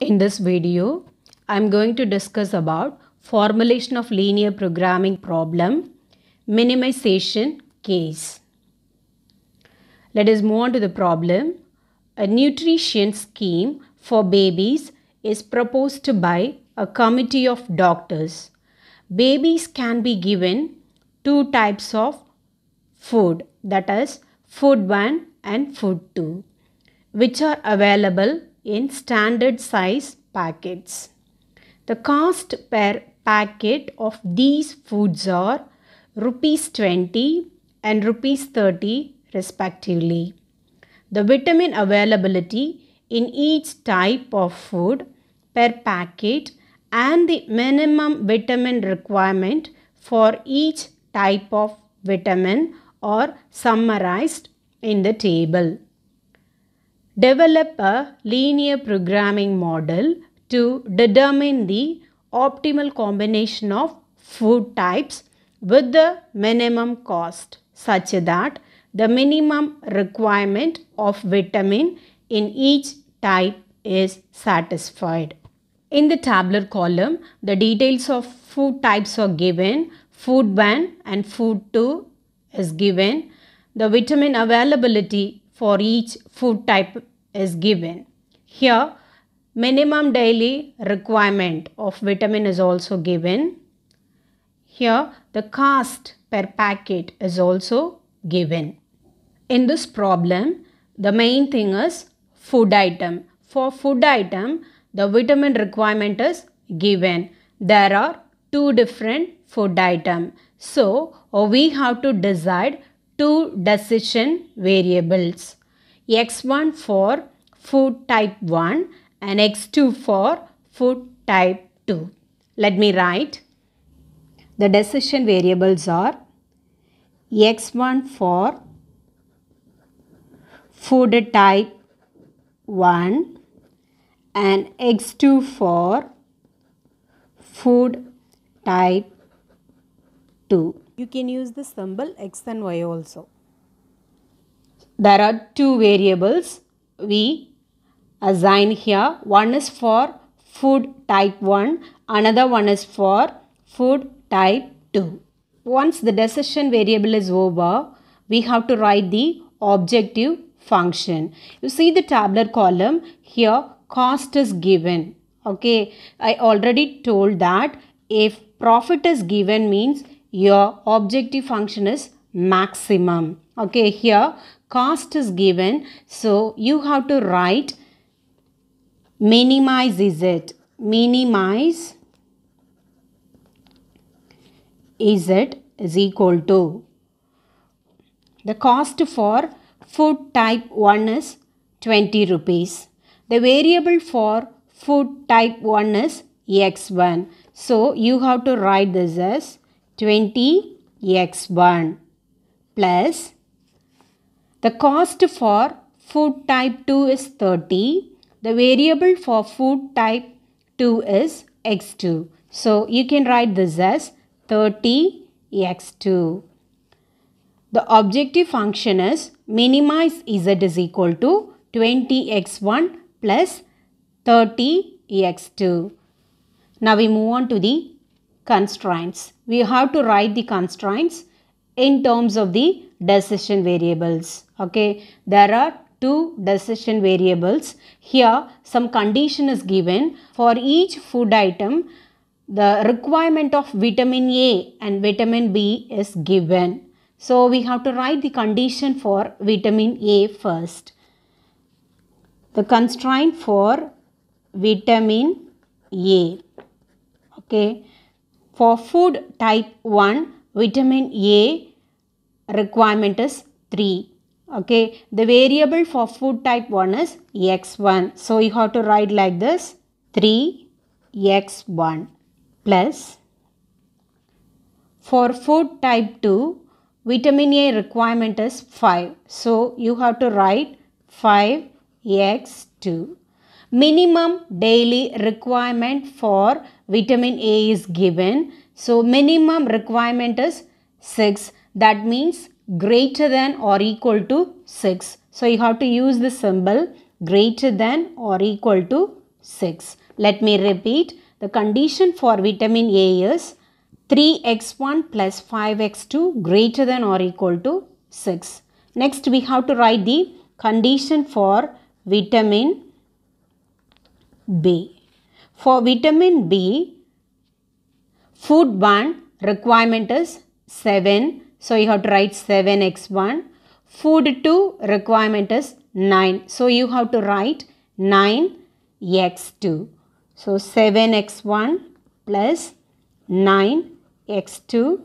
In this video, I am going to discuss about formulation of linear programming problem, minimization case. Let us move on to the problem. A nutrition scheme for babies is proposed by a committee of doctors. Babies can be given two types of food that is food 1 and food 2 which are available in standard size packets. The cost per packet of these foods are rupees 20 and rupees 30 respectively. The vitamin availability in each type of food per packet and the minimum vitamin requirement for each type of vitamin are summarized in the table. Develop a linear programming model to determine the optimal combination of food types with the minimum cost such that the minimum requirement of vitamin in each type is satisfied. In the tabular column, the details of food types are given. Food 1 and food 2 is given. The vitamin availability for each food type is given. Here, minimum daily requirement of vitamin is also given. Here, the cost per packet is also given. In this problem, the main thing is food item. For food item, the vitamin requirement is given. There are two different food item. So, we have to decide two decision variables. X1 for food type 1 and X2 for food type 2. Let me write. The decision variables are X1 for food type 1 and X2 for food type 2. You can use the symbol X and Y also. There are two variables we assign here. One is for food type 1, another one is for food type 2. Once the decision variable is over, we have to write the objective function. You see the tabular column here cost is given. Okay, I already told that if profit is given means your objective function is maximum. Okay, here cost is given. So you have to write minimize is it Minimize Z is equal to the cost for food type 1 is 20 rupees. The variable for food type 1 is x1. So you have to write this as 20x1 plus the cost for food type 2 is 30. The variable for food type 2 is x2. So you can write this as 30x2. The objective function is minimize z is equal to 20x1 plus 30x2. Now we move on to the constraints. We have to write the constraints in terms of the decision variables. Okay, there are two decision variables. Here some condition is given for each food item the requirement of vitamin A and vitamin B is given. So we have to write the condition for vitamin A first. The constraint for vitamin A. Okay. For food type 1, vitamin A requirement is 3 okay the variable for food type 1 is x1 so you have to write like this 3 x1 plus for food type 2 vitamin a requirement is 5 so you have to write 5 x2 minimum daily requirement for vitamin a is given so minimum requirement is 6 that means greater than or equal to 6. So you have to use the symbol greater than or equal to 6. Let me repeat. The condition for vitamin A is 3x1 plus 5x2 greater than or equal to 6. Next we have to write the condition for vitamin B. For vitamin B, food 1 requirement is 7 so you have to write 7x1. Food 2 requirement is 9. So you have to write 9x2. So 7x1 plus 9x2.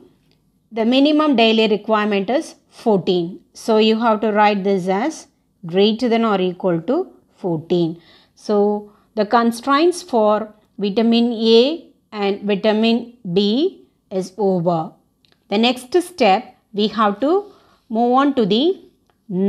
The minimum daily requirement is 14. So you have to write this as greater than or equal to 14. So the constraints for vitamin A and vitamin B is over. The next step, we have to move on to the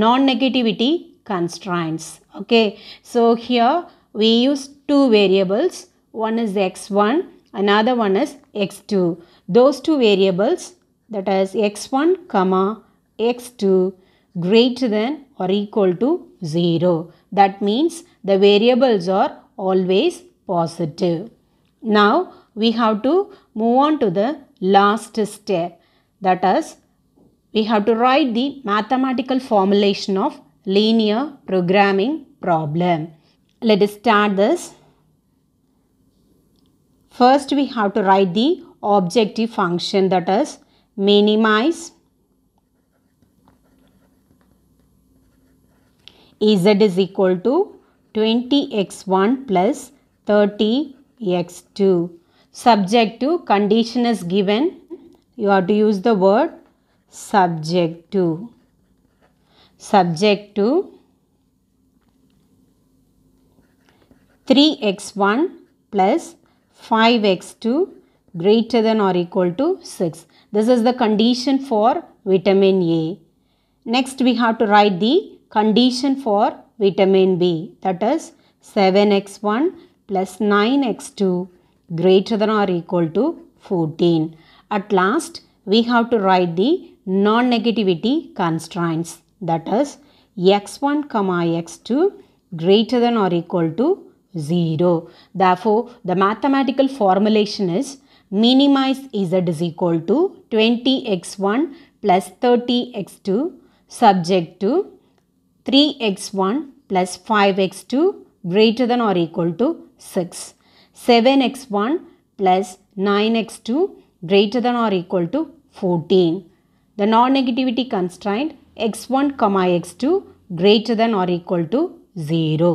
non-negativity constraints. Okay, so here we use two variables. One is x1, another one is x2. Those two variables, that is x1, comma, x2 greater than or equal to 0. That means the variables are always positive. Now we have to move on to the last step that is, we have to write the mathematical formulation of linear programming problem. Let us start this. First, we have to write the objective function that is minimize z is equal to 20x1 plus 30x2 subject to condition is given you have to use the word subject to. Subject to 3x1 plus 5x2 greater than or equal to 6. This is the condition for vitamin A. Next we have to write the condition for vitamin B that is 7x1 plus 9x2 greater than or equal to 14. At last, we have to write the non-negativity constraints. That is, x1, comma x2 greater than or equal to 0. Therefore, the mathematical formulation is minimize z is equal to 20x1 plus 30x2 subject to 3x1 plus 5x2 greater than or equal to 6. 7x1 plus 9x2 greater than or equal to 14. The non-negativity constraint x1, comma x2 greater than or equal to 0.